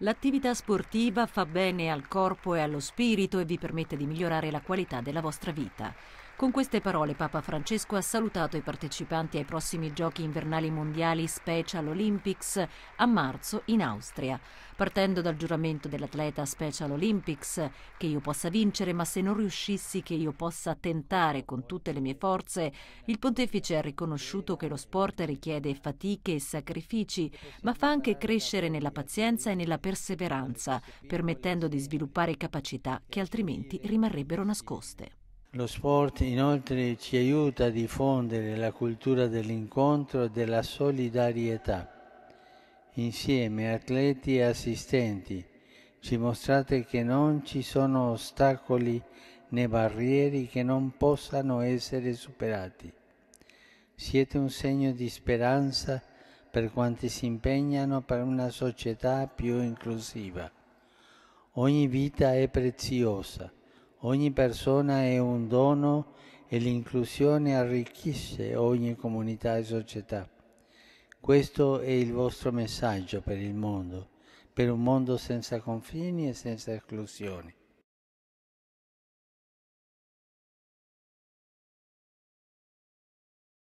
L'attività sportiva fa bene al corpo e allo spirito e vi permette di migliorare la qualità della vostra vita. Con queste parole Papa Francesco ha salutato i partecipanti ai prossimi giochi invernali mondiali Special Olympics a marzo in Austria, partendo dal giuramento dell'atleta Special Olympics che io possa vincere, ma se non riuscissi che io possa tentare con tutte le mie forze, il pontefice ha riconosciuto che lo sport richiede fatiche e sacrifici, ma fa anche crescere nella pazienza e nella perseveranza, permettendo di sviluppare capacità che altrimenti rimarrebbero nascoste. Lo sport inoltre ci aiuta a diffondere la cultura dell'incontro e della solidarietà. Insieme, atleti e assistenti, ci mostrate che non ci sono ostacoli né barriere che non possano essere superati. Siete un segno di speranza per quanti si impegnano per una società più inclusiva. Ogni vita è preziosa Ogni persona è un dono e l'inclusione arricchisce ogni comunità e società. Questo è il vostro messaggio per il mondo, per un mondo senza confini e senza esclusioni.